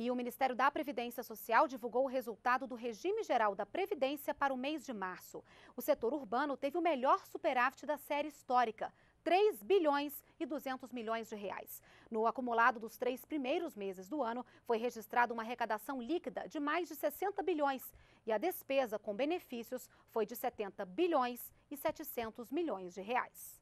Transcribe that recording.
E o Ministério da Previdência Social divulgou o resultado do regime geral da Previdência para o mês de março. O setor urbano teve o melhor superávit da série histórica. 3 bilhões e 200 milhões de reais. No acumulado dos três primeiros meses do ano, foi registrada uma arrecadação líquida de mais de 60 bilhões e a despesa com benefícios foi de 70 bilhões e 700 milhões de reais.